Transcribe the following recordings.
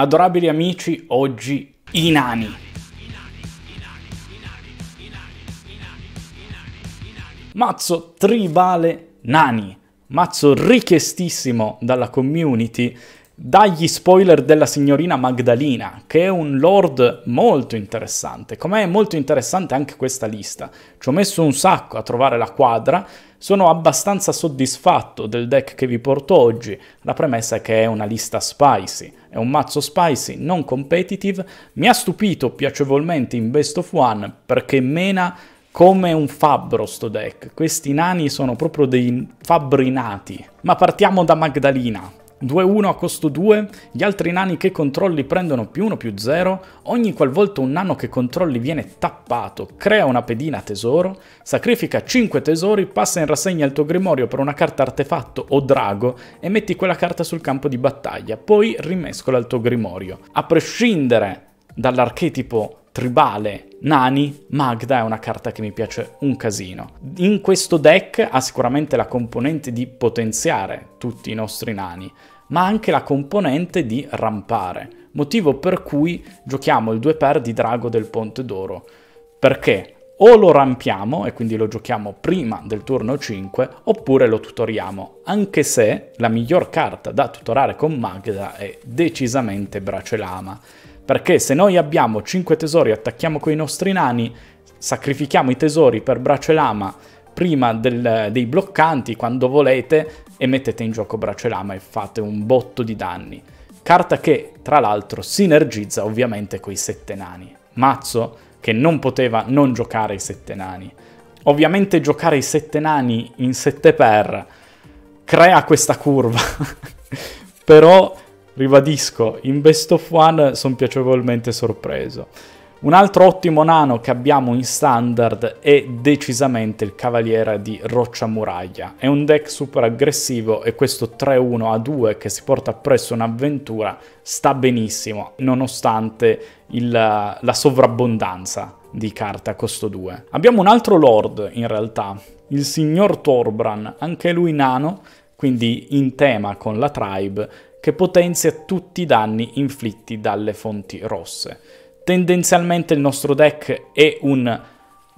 Adorabili amici, oggi i nani. Mazzo tribale nani, mazzo richiestissimo dalla community dagli spoiler della signorina Magdalena, che è un lord molto interessante. Com'è molto interessante anche questa lista. Ci ho messo un sacco a trovare la quadra, sono abbastanza soddisfatto del deck che vi porto oggi, la premessa è che è una lista spicy, è un mazzo spicy non competitive, mi ha stupito piacevolmente in Best of One perché mena come un fabbro sto deck, questi nani sono proprio dei fabbri nati. Ma partiamo da Magdalena, 2-1 a costo 2, gli altri nani che controlli prendono più 1 più 0, ogni qualvolta un nano che controlli viene tappato crea una pedina tesoro, sacrifica 5 tesori, passa in rassegna il tuo grimorio per una carta artefatto o drago e metti quella carta sul campo di battaglia, poi rimescola il tuo grimorio. A prescindere dall'archetipo tribale Nani, Magda è una carta che mi piace un casino. In questo deck ha sicuramente la componente di potenziare tutti i nostri nani, ma anche la componente di rampare, motivo per cui giochiamo il 2 per di Drago del Ponte d'Oro. Perché? O lo rampiamo, e quindi lo giochiamo prima del turno 5, oppure lo tutoriamo, anche se la miglior carta da tutorare con Magda è decisamente Bracelama perché se noi abbiamo 5 tesori e attacchiamo con i nostri nani, sacrifichiamo i tesori per braccio e lama prima del, dei bloccanti quando volete e mettete in gioco braccio e lama e fate un botto di danni. Carta che tra l'altro sinergizza ovviamente con i 7 nani. Mazzo che non poteva non giocare i 7 nani. Ovviamente giocare i 7 nani in 7 per crea questa curva, però Ribadisco, in Best of One sono piacevolmente sorpreso. Un altro ottimo nano che abbiamo in standard è decisamente il cavaliere di Roccia Muraglia. È un deck super aggressivo e questo 3-1 a 2 che si porta appresso un'avventura sta benissimo, nonostante il, la sovrabbondanza di carte a costo 2. Abbiamo un altro lord in realtà, il signor Torbran, anche lui nano, quindi in tema con la tribe, che potenzia tutti i danni inflitti dalle fonti rosse. Tendenzialmente il nostro deck è un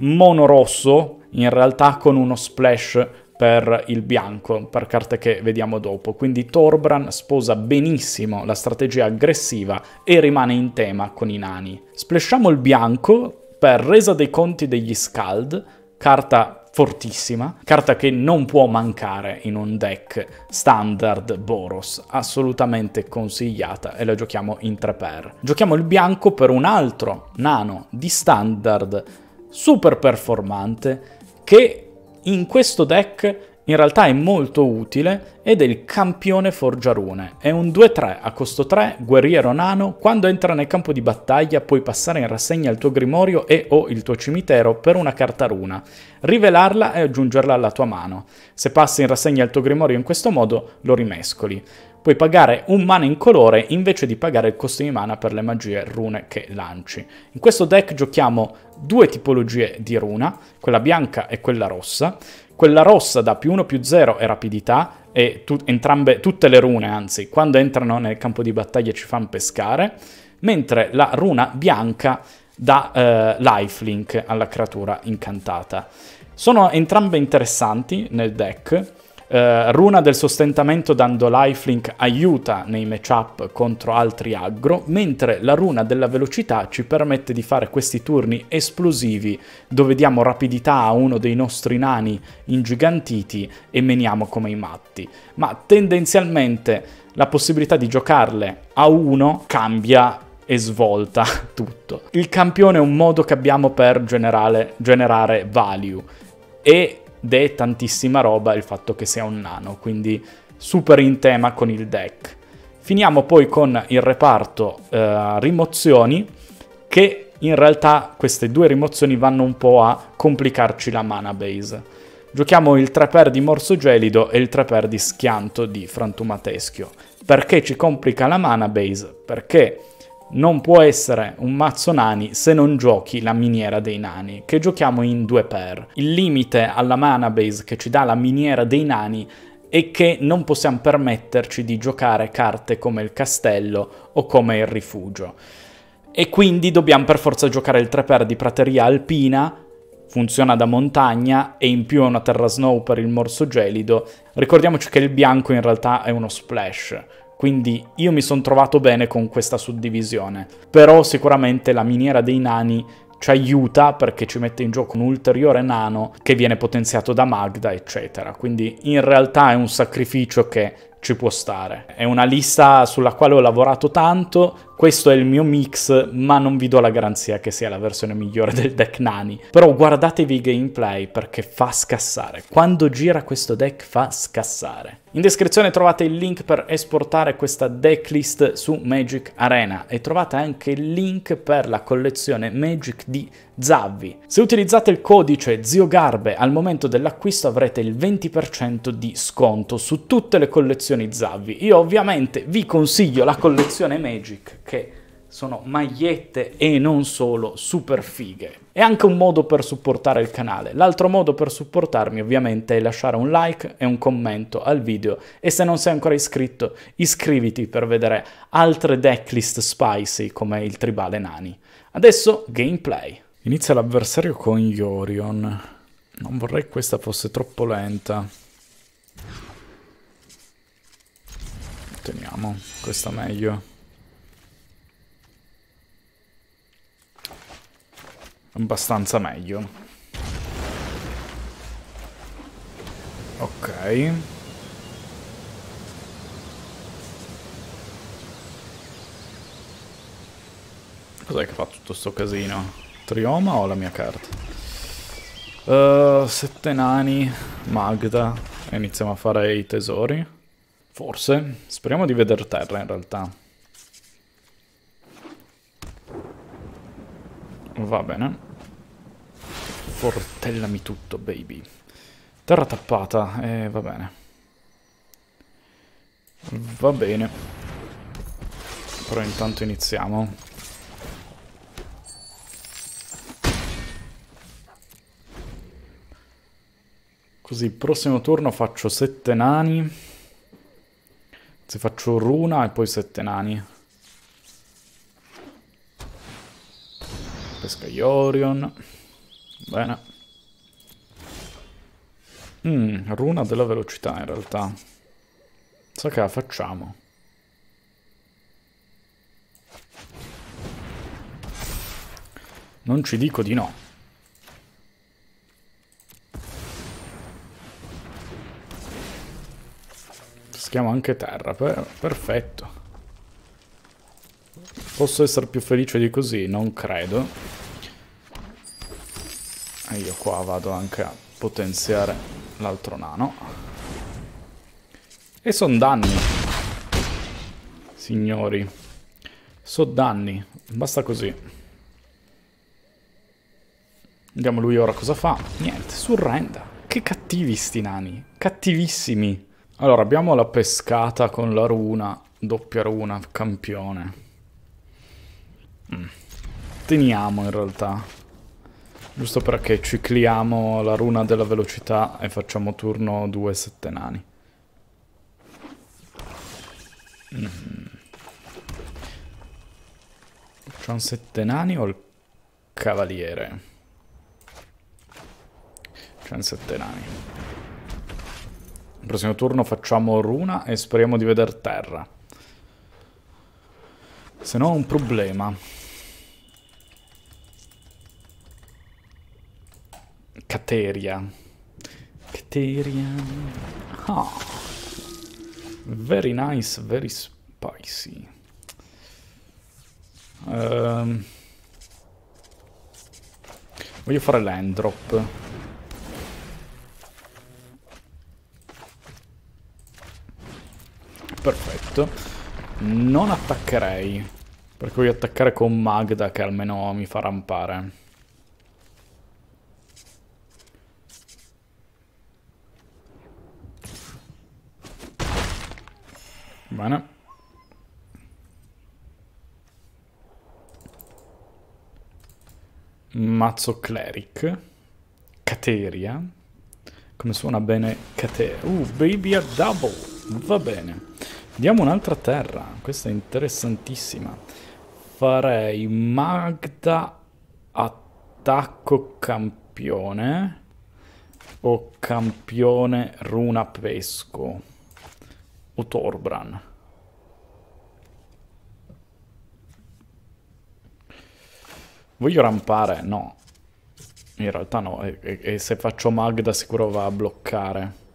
mono rosso, in realtà con uno splash per il bianco, per carte che vediamo dopo. Quindi Torbran sposa benissimo la strategia aggressiva e rimane in tema con i nani. Splashiamo il bianco per resa dei conti degli Skald, carta fortissima, carta che non può mancare in un deck standard Boros, assolutamente consigliata e la giochiamo in 3x. Giochiamo il bianco per un altro nano di standard super performante che in questo deck in realtà è molto utile ed è il campione forgiarune. È un 2-3 a costo 3, guerriero nano, quando entra nel campo di battaglia puoi passare in rassegna il tuo grimorio e o il tuo cimitero per una carta runa, rivelarla e aggiungerla alla tua mano. Se passi in rassegna il tuo grimorio in questo modo lo rimescoli. Puoi pagare un mana in colore invece di pagare il costo di mana per le magie rune che lanci. In questo deck giochiamo due tipologie di runa, quella bianca e quella rossa. Quella rossa dà più 1 più 0 e rapidità, e tu- entrambe, tutte le rune, anzi, quando entrano nel campo di battaglia ci fanno pescare, mentre la runa bianca dà eh, lifelink alla creatura incantata. Sono entrambe interessanti nel deck. Uh, runa del sostentamento dando lifelink aiuta nei matchup contro altri aggro, mentre la runa della velocità ci permette di fare questi turni esplosivi dove diamo rapidità a uno dei nostri nani ingigantiti e meniamo come i matti. Ma tendenzialmente la possibilità di giocarle a uno cambia e svolta tutto. Il campione è un modo che abbiamo per generare, generare value e de tantissima roba il fatto che sia un nano, quindi super in tema con il deck. Finiamo poi con il reparto eh, rimozioni, che in realtà queste due rimozioni vanno un po' a complicarci la mana base. Giochiamo il 3x di Morso Gelido e il 3x di Schianto di Frantumateschio. Perché ci complica la mana base? Perché non può essere un mazzo nani se non giochi la miniera dei nani, che giochiamo in due pair. Il limite alla mana base che ci dà la miniera dei nani è che non possiamo permetterci di giocare carte come il castello o come il rifugio. E quindi dobbiamo per forza giocare il 3 pair di prateria alpina, funziona da montagna e in più è una terra snow per il morso gelido. Ricordiamoci che il bianco in realtà è uno splash, quindi io mi sono trovato bene con questa suddivisione. Però sicuramente la miniera dei nani ci aiuta perché ci mette in gioco un ulteriore nano che viene potenziato da Magda, eccetera. Quindi in realtà è un sacrificio che ci può stare. È una lista sulla quale ho lavorato tanto, questo è il mio mix, ma non vi do la garanzia che sia la versione migliore del deck Nani. Però guardatevi i gameplay perché fa scassare. Quando gira questo deck fa scassare. In descrizione trovate il link per esportare questa decklist su Magic Arena e trovate anche il link per la collezione Magic di Zavvi. Se utilizzate il codice ZIOGARBE al momento dell'acquisto avrete il 20% di sconto su tutte le collezioni Zavvi. Io ovviamente vi consiglio la collezione Magic che sono magliette e non solo super fighe. È anche un modo per supportare il canale. L'altro modo per supportarmi ovviamente è lasciare un like e un commento al video e se non sei ancora iscritto iscriviti per vedere altre decklist spicy come il tribale nani. Adesso gameplay. Inizia l'avversario con Yorion. Non vorrei questa fosse troppo lenta. Teniamo, questa meglio. abbastanza meglio. Ok. Cos'è che fa tutto sto casino? Trioma o la mia carta? Uh, sette nani, Magda, e iniziamo a fare i tesori. Forse. Speriamo di vedere terra in realtà. Va bene. Sportellami tutto, baby. Terra tappata, eh, va bene. Va bene. Però intanto iniziamo. Così, prossimo turno faccio sette nani. Se faccio runa e poi sette nani. Pesca Iorion. Bene. Mm, runa della velocità in realtà. So che la facciamo. Non ci dico di no. Peschiamo anche terra, per perfetto. Posso essere più felice di così? Non credo. E ah, io qua vado anche a potenziare l'altro nano. E sono danni. Signori. So danni. Basta così. Vediamo lui ora cosa fa. Niente, surrenda. Che cattivi sti nani. Cattivissimi. Allora, abbiamo la pescata con la runa. Doppia runa, campione. Mm. Teniamo in realtà. Giusto perché cicliamo la runa della velocità e facciamo turno 2 7 nani. Mm. C'è un sette nani o il cavaliere? C'è un sette nani. Il prossimo turno facciamo runa e speriamo di vedere terra. Se no è un problema. Cateria. Cateria. Ah. Very nice, very spicy. Um. Voglio fare l'end drop. Perfetto. Non attaccherei. Perché voglio attaccare con Magda che almeno mi fa rampare. Mazzo Cleric, Cateria, come suona bene Cateria, uh, Baby a Double, va bene. Diamo un'altra terra, questa è interessantissima. Farei Magda Attacco Campione o Campione Runa Pesco o Torbran. Voglio rampare? No. In realtà no, e, e, e se faccio Magda sicuro va a bloccare.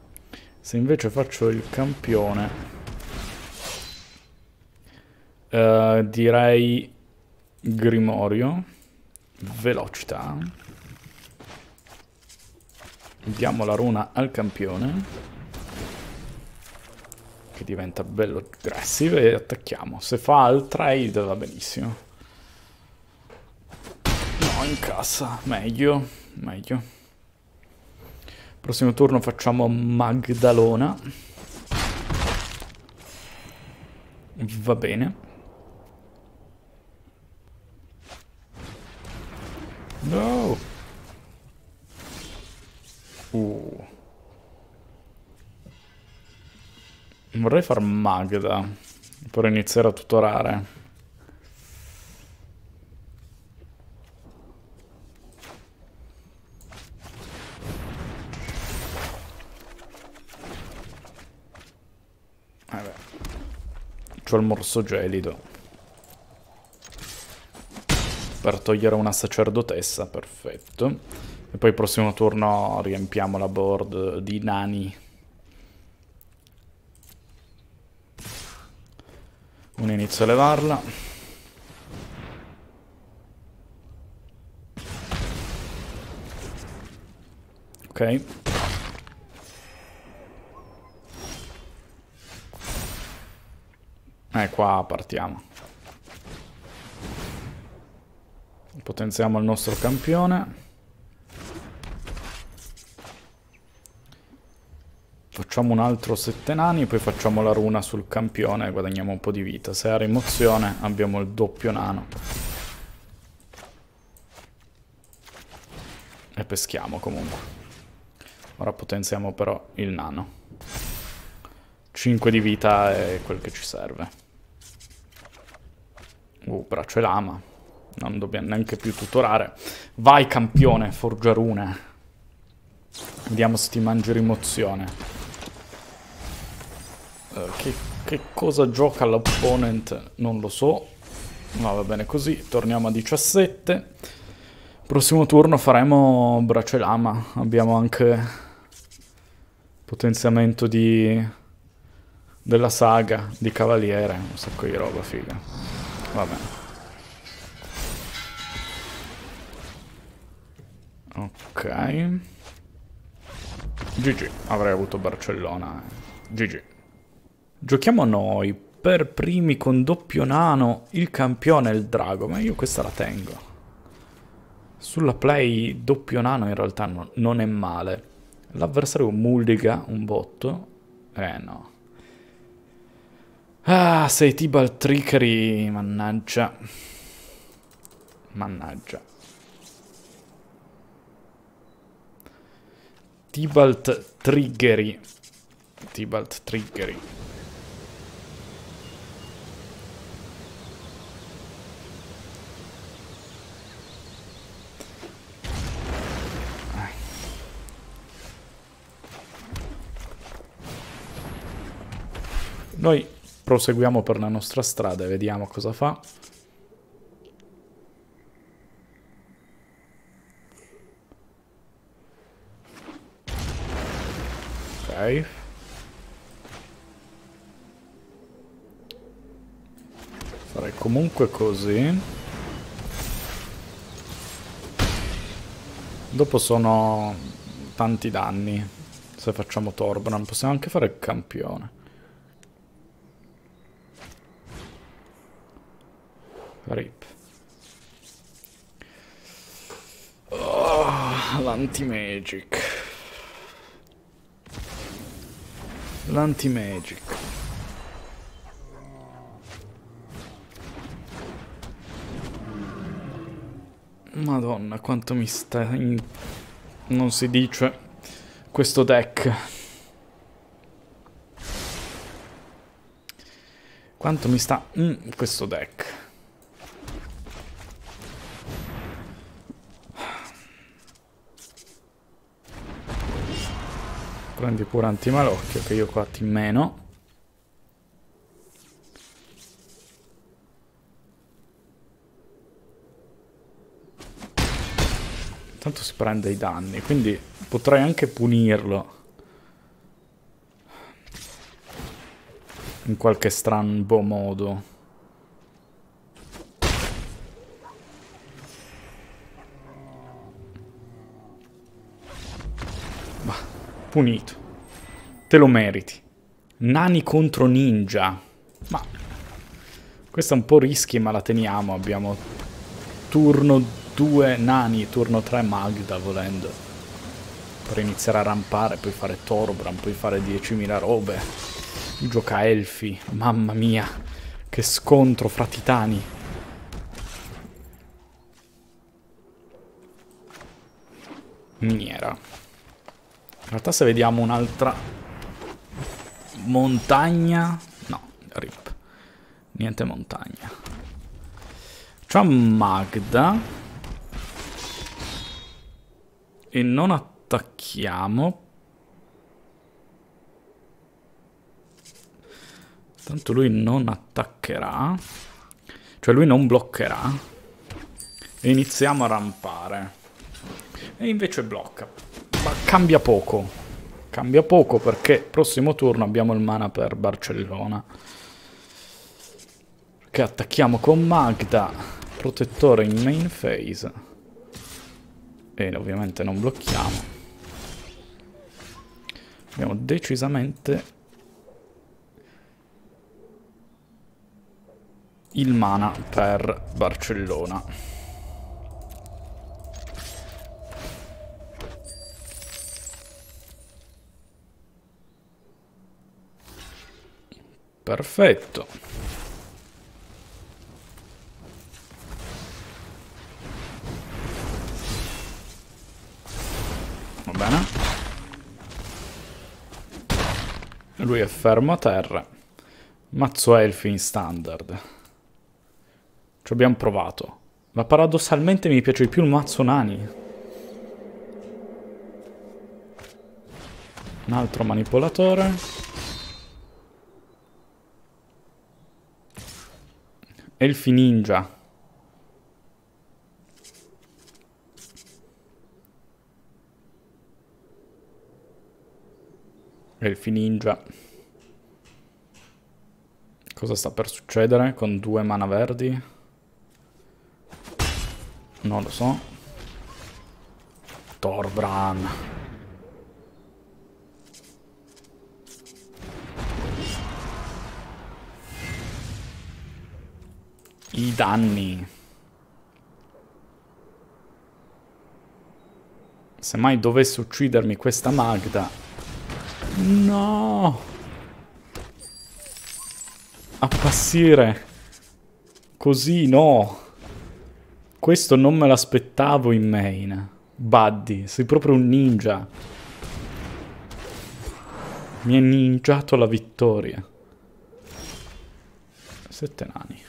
Se invece faccio il campione... Eh, direi Grimorio. Velocità. Diamo la runa al campione Che diventa bello aggressivo e attacchiamo. Se fa al trade va benissimo in casa, meglio, meglio. Prossimo turno facciamo Magdalona. Va bene. No! Uh. Vorrei far Magda, per iniziare a tutorare. Faccio il morso gelido. Per togliere una sacerdotessa, perfetto. E poi prossimo turno riempiamo la board di nani. Un inizio a levarla. Ok. e qua partiamo. Potenziamo il nostro campione. Facciamo un altro sette nani, poi facciamo la runa sul campione e guadagniamo un po' di vita. Se ha rimozione abbiamo il doppio nano. E peschiamo comunque. Ora potenziamo però il nano. 5 di vita è quel che ci serve. Oh, uh, braccio e lama. Non dobbiamo neanche più tutorare. Vai campione, forgiarune. Vediamo se ti mangi rimozione. Uh, che, che, cosa gioca l'opponent? Non lo so. Ma va bene così. Torniamo a 17. Prossimo turno faremo braccio e lama. Abbiamo anche potenziamento di... della saga di cavaliere. Un sacco di roba figa. Vabbè. Ok. GG. Avrei avuto Barcellona. GG. Eh. Giochiamo noi per primi con doppio nano il campione e il drago. Ma io questa la tengo. Sulla play doppio nano in realtà no, non è male. L'avversario mulliga un botto. Eh no. Ah, sei Tibal Trickery, mannaggia. Mannaggia. Tibalt Triggery. Tibalt Triggery. Noi Proseguiamo per la nostra strada e vediamo cosa fa. Ok. Farei comunque così. Dopo sono tanti danni se facciamo Torbran. Possiamo anche fare il campione. Rip. Oh, l'anti-magic. L'anti-magic. Madonna, quanto mi sta... In... Non si dice questo deck. Quanto mi sta mm, questo deck? Prendi pure antimalocchio che io qua ti meno. Tanto si prende i danni, quindi potrei anche punirlo. In qualche strambo modo. punito. Te lo meriti. Nani contro ninja. Ma... Questa è un po' rischi, ma la teniamo. Abbiamo turno 2 nani, turno 3 magda, volendo. Per iniziare a rampare, poi fare Torbran, poi fare 10.000 robe. Gioca Elfi. Mamma mia. Che scontro fra titani. Miniera. In realtà se vediamo un'altra montagna. No, rip. Niente montagna. C'è Magda. E non attacchiamo. Tanto lui non attaccherà. Cioè lui non bloccherà. E iniziamo a rampare. E invece blocca. Ma cambia poco. Cambia poco perché prossimo turno abbiamo il mana per Barcellona. Che attacchiamo con Magda, protettore in main phase. E ovviamente non blocchiamo. Abbiamo decisamente il mana per Barcellona. Perfetto. Va bene. Lui è fermo a terra. Mazzo in standard. Ci abbiamo provato. Ma paradossalmente mi piace di più il mazzo Nani. Un altro manipolatore. Elfi Ninja. Elfi Ninja. Cosa sta per succedere con due mana verdi? Non lo so. Torbran. i danni. Se mai dovesse uccidermi questa Magda... No! Appassire! Così no! Questo non me l'aspettavo in main. Buddy, sei proprio un ninja. Mi hai ninjato la vittoria. Sette nani.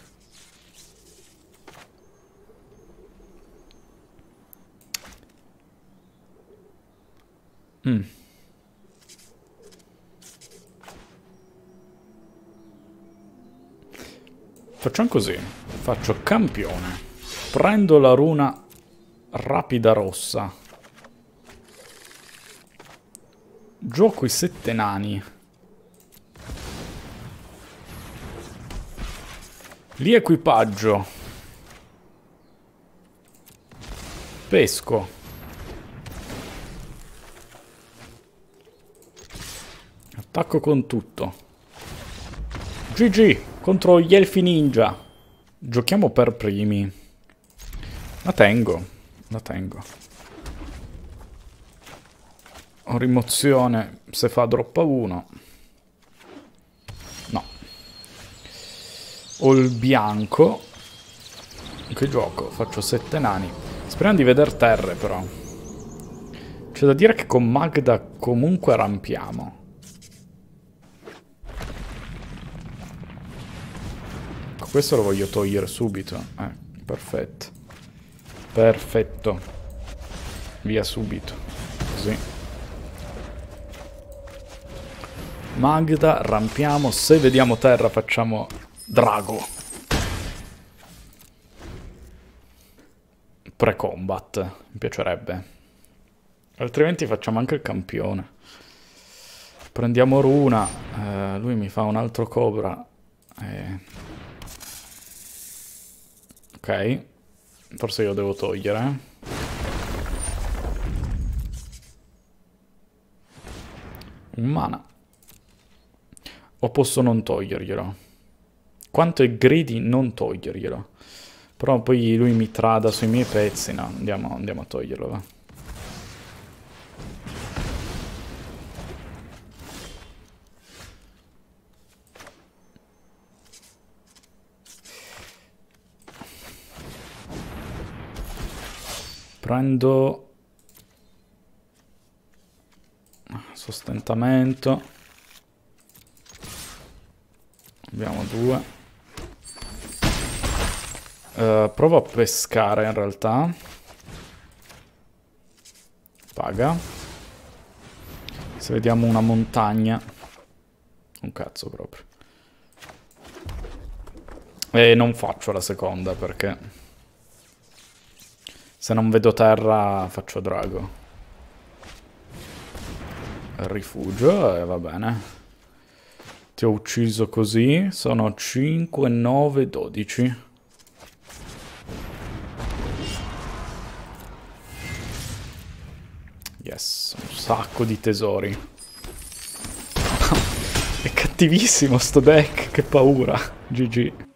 Mm. Facciamo così. Faccio campione. Prendo la runa rapida rossa. Gioco i sette nani. Li equipaggio. Pesco. Attacco con tutto. GG contro gli elfi ninja. Giochiamo per primi. La tengo. La tengo. Ho rimozione se fa droppa 1. No. Ho il bianco. Che gioco? Faccio 7 nani. Speriamo di vedere terre però. C'è da dire che con Magda comunque rampiamo. Questo lo voglio togliere subito. Eh, perfetto. Perfetto. Via subito. Così. Magda, rampiamo. Se vediamo terra facciamo drago. Pre-combat, mi piacerebbe. Altrimenti facciamo anche il campione. Prendiamo Runa. Eh, lui mi fa un altro cobra. Eh... Ok, forse io devo togliere. Un mana. O posso non toglierglielo? Quanto è greedy non toglierglielo? Però poi lui mi trada sui miei pezzi, no, andiamo, andiamo a toglierlo, va. prendo sostentamento abbiamo due uh, provo a pescare in realtà paga se vediamo una montagna un cazzo proprio e non faccio la seconda perché se non vedo terra faccio drago. Rifugio e eh, va bene. Ti ho ucciso così. Sono 5, 9, 12. Yes, un sacco di tesori. È cattivissimo sto deck, che paura. GG.